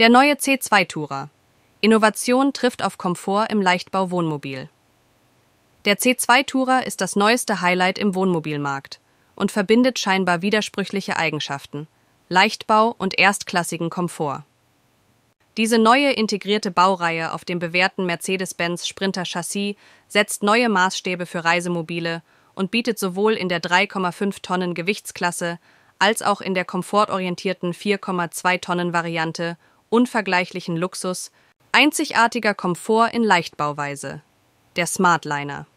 Der neue C2 Tourer. Innovation trifft auf Komfort im Leichtbau-Wohnmobil. Der C2 Tourer ist das neueste Highlight im Wohnmobilmarkt und verbindet scheinbar widersprüchliche Eigenschaften, Leichtbau und erstklassigen Komfort. Diese neue integrierte Baureihe auf dem bewährten Mercedes-Benz Sprinter Chassis setzt neue Maßstäbe für Reisemobile und bietet sowohl in der 3,5 Tonnen Gewichtsklasse als auch in der komfortorientierten 4,2 Tonnen Variante unvergleichlichen Luxus, einzigartiger Komfort in Leichtbauweise. Der Smartliner.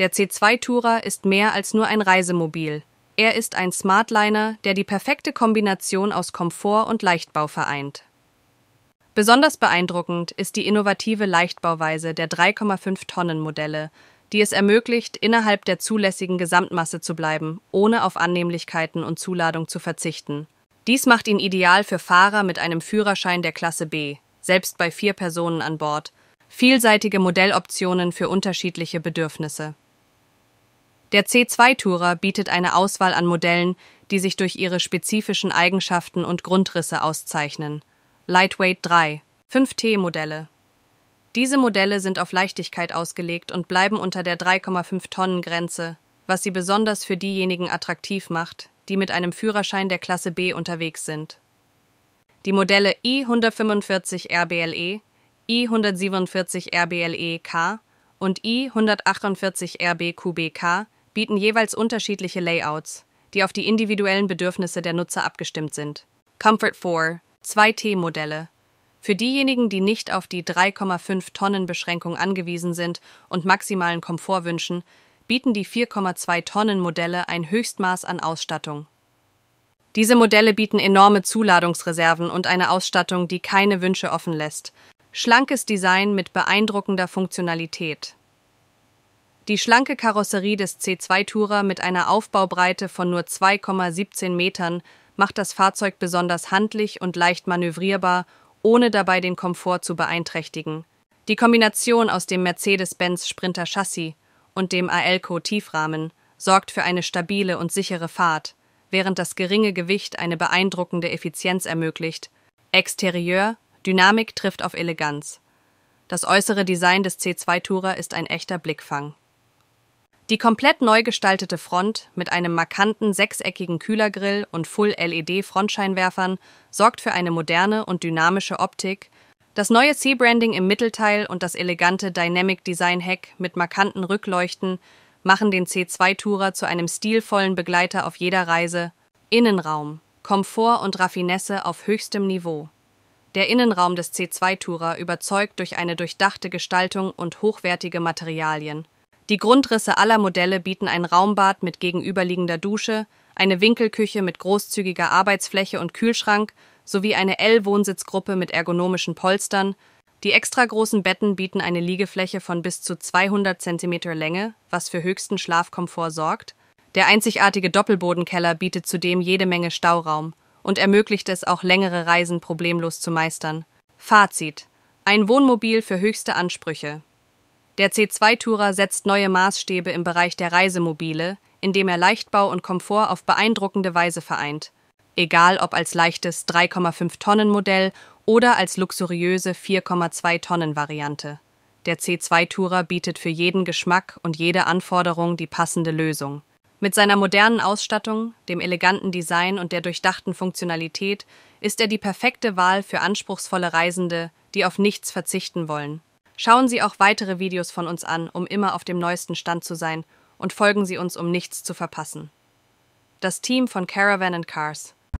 Der C2 Tourer ist mehr als nur ein Reisemobil. Er ist ein Smartliner, der die perfekte Kombination aus Komfort und Leichtbau vereint. Besonders beeindruckend ist die innovative Leichtbauweise der 3,5 Tonnen Modelle, die es ermöglicht, innerhalb der zulässigen Gesamtmasse zu bleiben, ohne auf Annehmlichkeiten und Zuladung zu verzichten. Dies macht ihn ideal für Fahrer mit einem Führerschein der Klasse B, selbst bei vier Personen an Bord. Vielseitige Modelloptionen für unterschiedliche Bedürfnisse. Der C2-Tourer bietet eine Auswahl an Modellen, die sich durch ihre spezifischen Eigenschaften und Grundrisse auszeichnen. Lightweight 3, 5T-Modelle. Diese Modelle sind auf Leichtigkeit ausgelegt und bleiben unter der 3,5 Tonnen Grenze, was sie besonders für diejenigen attraktiv macht, die mit einem Führerschein der Klasse B unterwegs sind. Die Modelle I145 RBLE, I147 RBLE-K und I148 RBQBK bieten jeweils unterschiedliche Layouts, die auf die individuellen Bedürfnisse der Nutzer abgestimmt sind. Comfort 4, 2T-Modelle. Für diejenigen, die nicht auf die 3,5 Tonnen Beschränkung angewiesen sind und maximalen Komfort wünschen, bieten die 4,2 Tonnen Modelle ein Höchstmaß an Ausstattung. Diese Modelle bieten enorme Zuladungsreserven und eine Ausstattung, die keine Wünsche offen lässt. Schlankes Design mit beeindruckender Funktionalität. Die schlanke Karosserie des C2 Tourer mit einer Aufbaubreite von nur 2,17 Metern macht das Fahrzeug besonders handlich und leicht manövrierbar, ohne dabei den Komfort zu beeinträchtigen. Die Kombination aus dem Mercedes-Benz Sprinter Chassis und dem ALCO-Tiefrahmen sorgt für eine stabile und sichere Fahrt, während das geringe Gewicht eine beeindruckende Effizienz ermöglicht. Exterieur, Dynamik trifft auf Eleganz. Das äußere Design des C2 Tourer ist ein echter Blickfang. Die komplett neu gestaltete Front mit einem markanten sechseckigen Kühlergrill und Full-LED-Frontscheinwerfern sorgt für eine moderne und dynamische Optik, das neue C-Branding im Mittelteil und das elegante Dynamic Design Heck mit markanten Rückleuchten machen den C2 Tourer zu einem stilvollen Begleiter auf jeder Reise. Innenraum, Komfort und Raffinesse auf höchstem Niveau. Der Innenraum des C2 Tourer überzeugt durch eine durchdachte Gestaltung und hochwertige Materialien. Die Grundrisse aller Modelle bieten ein Raumbad mit gegenüberliegender Dusche, eine Winkelküche mit großzügiger Arbeitsfläche und Kühlschrank sowie eine L-Wohnsitzgruppe mit ergonomischen Polstern. Die extra großen Betten bieten eine Liegefläche von bis zu 200 cm Länge, was für höchsten Schlafkomfort sorgt. Der einzigartige Doppelbodenkeller bietet zudem jede Menge Stauraum und ermöglicht es auch längere Reisen problemlos zu meistern. Fazit: Ein Wohnmobil für höchste Ansprüche. Der C2-Tourer setzt neue Maßstäbe im Bereich der Reisemobile, indem er Leichtbau und Komfort auf beeindruckende Weise vereint egal ob als leichtes 3,5 Tonnen Modell oder als luxuriöse 4,2 Tonnen Variante. Der C2 Tourer bietet für jeden Geschmack und jede Anforderung die passende Lösung. Mit seiner modernen Ausstattung, dem eleganten Design und der durchdachten Funktionalität ist er die perfekte Wahl für anspruchsvolle Reisende, die auf nichts verzichten wollen. Schauen Sie auch weitere Videos von uns an, um immer auf dem neuesten Stand zu sein, und folgen Sie uns, um nichts zu verpassen. Das Team von Caravan Cars